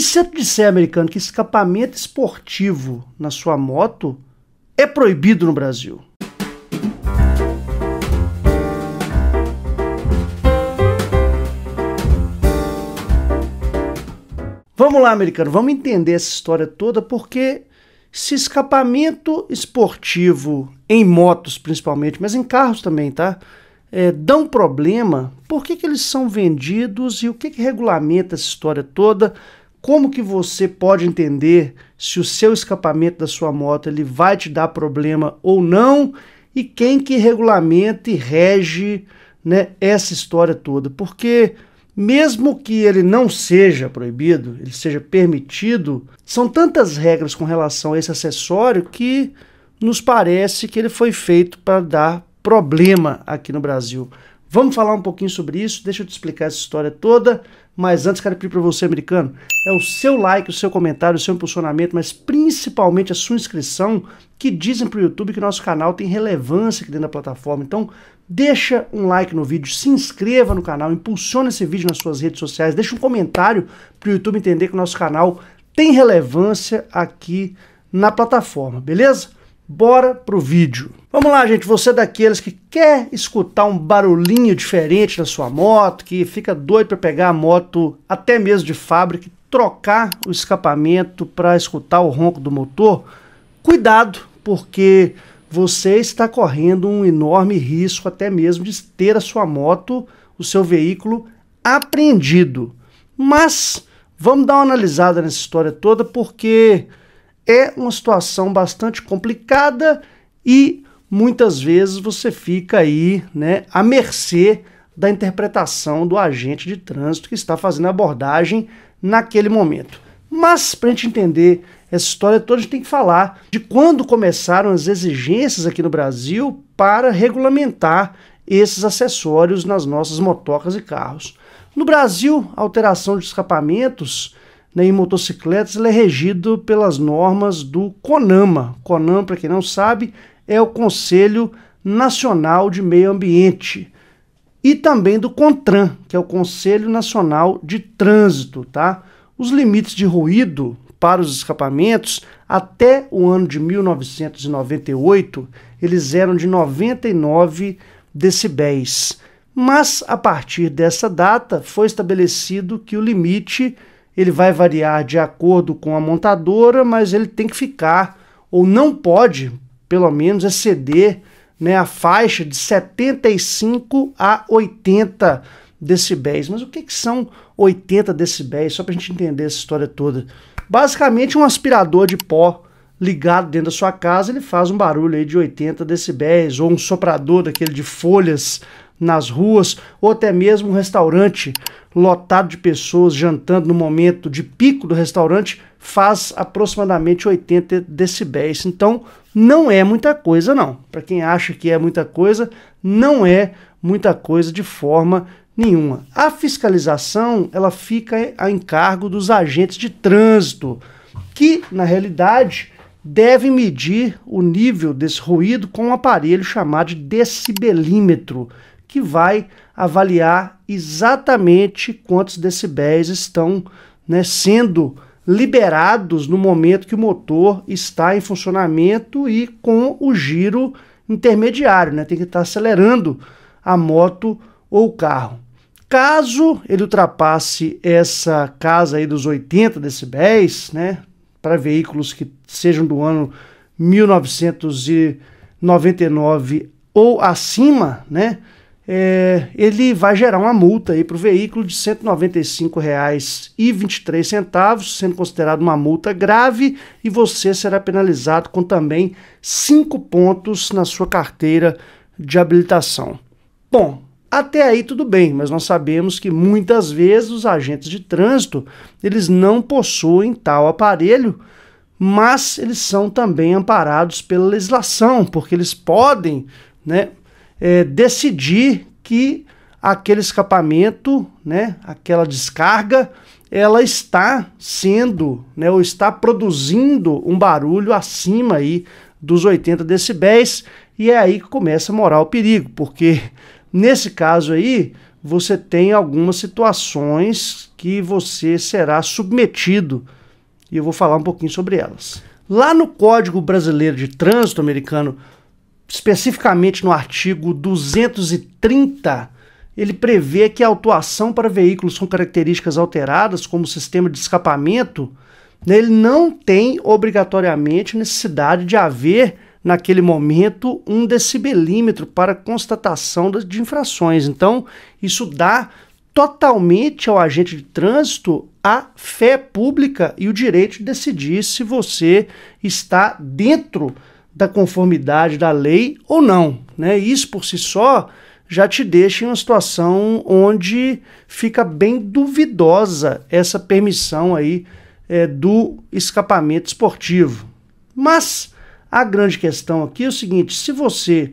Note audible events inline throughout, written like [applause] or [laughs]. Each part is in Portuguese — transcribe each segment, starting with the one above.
E se eu disser, americano, que escapamento esportivo na sua moto é proibido no Brasil? Vamos lá, americano, vamos entender essa história toda porque se escapamento esportivo em motos principalmente, mas em carros também, tá? É, dão problema, por que, que eles são vendidos e o que, que regulamenta essa história toda? Como que você pode entender se o seu escapamento da sua moto ele vai te dar problema ou não? E quem que regulamenta e rege né, essa história toda? Porque mesmo que ele não seja proibido, ele seja permitido, são tantas regras com relação a esse acessório que nos parece que ele foi feito para dar problema aqui no Brasil. Vamos falar um pouquinho sobre isso, deixa eu te explicar essa história toda, mas antes quero pedir para você, americano, é o seu like, o seu comentário, o seu impulsionamento, mas principalmente a sua inscrição, que dizem para o YouTube que nosso canal tem relevância aqui dentro da plataforma. Então, deixa um like no vídeo, se inscreva no canal, impulsiona esse vídeo nas suas redes sociais, deixa um comentário para o YouTube entender que o nosso canal tem relevância aqui na plataforma, beleza? bora pro vídeo. Vamos lá, gente, você é daqueles que quer escutar um barulhinho diferente na sua moto, que fica doido para pegar a moto até mesmo de fábrica e trocar o escapamento para escutar o ronco do motor, cuidado, porque você está correndo um enorme risco até mesmo de ter a sua moto, o seu veículo apreendido. Mas vamos dar uma analisada nessa história toda, porque é uma situação bastante complicada e muitas vezes você fica aí, né, à mercê da interpretação do agente de trânsito que está fazendo a abordagem naquele momento. Mas para a gente entender essa história toda, a gente tem que falar de quando começaram as exigências aqui no Brasil para regulamentar esses acessórios nas nossas motocas e carros. No Brasil, a alteração de escapamentos né, em motocicletas, ele é regido pelas normas do CONAMA. CONAMA, para quem não sabe, é o Conselho Nacional de Meio Ambiente. E também do CONTRAN, que é o Conselho Nacional de Trânsito, tá? Os limites de ruído para os escapamentos até o ano de 1998, eles eram de 99 decibéis. Mas a partir dessa data foi estabelecido que o limite ele vai variar de acordo com a montadora, mas ele tem que ficar, ou não pode, pelo menos, exceder né, a faixa de 75 a 80 decibéis. Mas o que, que são 80 decibéis? Só para a gente entender essa história toda. Basicamente, um aspirador de pó ligado dentro da sua casa, ele faz um barulho aí de 80 decibéis, ou um soprador daquele de folhas nas ruas ou até mesmo um restaurante lotado de pessoas jantando no momento de pico do restaurante faz aproximadamente 80 decibéis. Então, não é muita coisa não. Para quem acha que é muita coisa, não é muita coisa de forma nenhuma. A fiscalização, ela fica a encargo dos agentes de trânsito, que na realidade devem medir o nível desse ruído com um aparelho chamado de decibelímetro que vai avaliar exatamente quantos decibéis estão né, sendo liberados no momento que o motor está em funcionamento e com o giro intermediário, né? Tem que estar acelerando a moto ou o carro. Caso ele ultrapasse essa casa aí dos 80 decibéis, né, para veículos que sejam do ano 1999 ou acima, né, é, ele vai gerar uma multa para o veículo de R$ 195,23, sendo considerado uma multa grave, e você será penalizado com também cinco pontos na sua carteira de habilitação. Bom, até aí tudo bem, mas nós sabemos que muitas vezes os agentes de trânsito, eles não possuem tal aparelho, mas eles são também amparados pela legislação, porque eles podem né, é, decidir que aquele escapamento, né, aquela descarga, ela está sendo, né, ou está produzindo um barulho acima aí dos 80 decibéis, e é aí que começa a morar o perigo, porque nesse caso aí você tem algumas situações que você será submetido, e eu vou falar um pouquinho sobre elas. Lá no Código Brasileiro de Trânsito Americano, especificamente no artigo 230, ele prevê que a autuação para veículos com características alteradas, como sistema de escapamento, né, ele não tem obrigatoriamente necessidade de haver naquele momento um decibelímetro para constatação de infrações. Então, isso dá totalmente ao agente de trânsito a fé pública e o direito de decidir se você está dentro da conformidade da lei ou não. Né? Isso por si só já te deixa em uma situação onde fica bem duvidosa essa permissão aí é, do escapamento esportivo. Mas a grande questão aqui é o seguinte: se você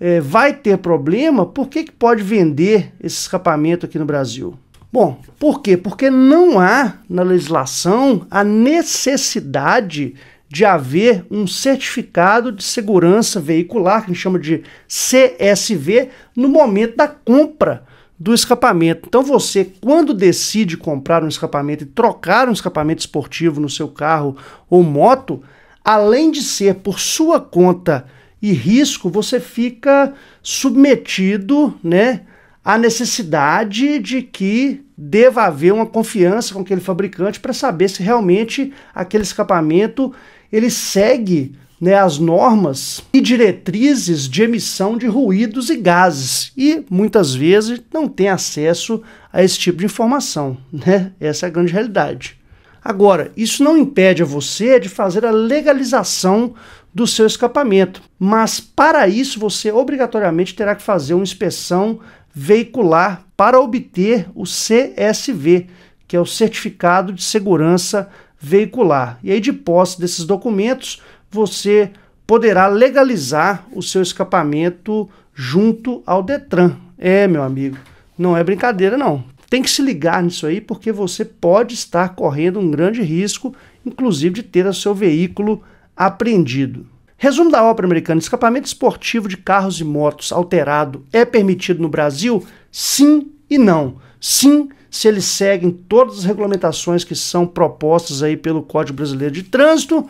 é, vai ter problema, por que, que pode vender esse escapamento aqui no Brasil? Bom, por quê? Porque não há na legislação a necessidade de haver um certificado de segurança veicular, que a gente chama de CSV, no momento da compra do escapamento. Então você, quando decide comprar um escapamento e trocar um escapamento esportivo no seu carro ou moto, além de ser por sua conta e risco, você fica submetido, né, à necessidade de que deva haver uma confiança com aquele fabricante para saber se realmente aquele escapamento ele segue né, as normas e diretrizes de emissão de ruídos e gases e muitas vezes não tem acesso a esse tipo de informação. Né? Essa é a grande realidade. Agora, isso não impede a você de fazer a legalização do seu escapamento, mas para isso você obrigatoriamente terá que fazer uma inspeção veicular para obter o CSV, que é o Certificado de Segurança veicular. E aí, de posse desses documentos, você poderá legalizar o seu escapamento junto ao Detran. É, meu amigo, não é brincadeira, não. Tem que se ligar nisso aí, porque você pode estar correndo um grande risco, inclusive de ter o seu veículo apreendido. Resumo da opa americana: escapamento esportivo de carros e motos alterado é permitido no Brasil? Sim e não. Sim, se eles seguem todas as regulamentações que são propostas aí pelo Código Brasileiro de Trânsito,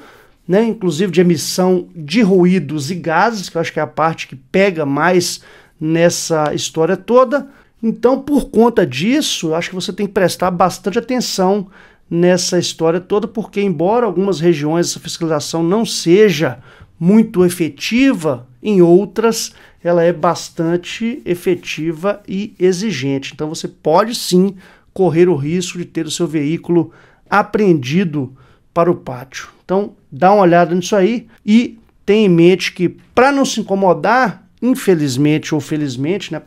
né, inclusive de emissão de ruídos e gases, que eu acho que é a parte que pega mais nessa história toda. Então, por conta disso, acho que você tem que prestar bastante atenção nessa história toda, porque embora algumas regiões essa fiscalização não seja muito efetiva, em outras ela é bastante efetiva e exigente. Então você pode sim correr o risco de ter o seu veículo apreendido para o pátio. Então, dá uma olhada nisso aí e tenha em mente que para não se incomodar, infelizmente ou felizmente, né?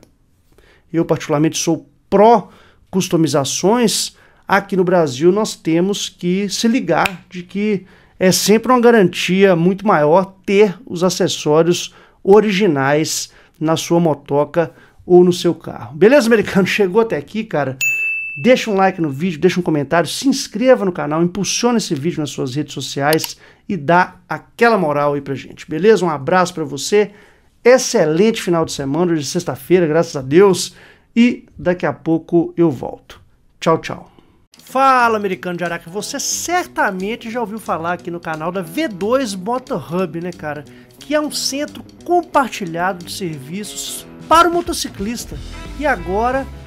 Eu particularmente sou pró customizações. Aqui no Brasil nós temos que se ligar de que é sempre uma garantia muito maior ter os acessórios originais na sua motoca ou no seu carro. Beleza, americano? [laughs] Chegou até aqui, cara. Deixa um like no vídeo, deixa um comentário, se inscreva no canal, impulsiona esse vídeo nas suas redes sociais e dá aquela moral aí pra gente, beleza? Um abraço para você, excelente final de semana, hoje é sexta-feira, graças a Deus, e daqui a pouco eu volto. Tchau, tchau. Fala, americano de Araca, você certamente já ouviu falar aqui no canal da V2 Motor Hub, né, cara? Que é um centro compartilhado de serviços para o motociclista. E agora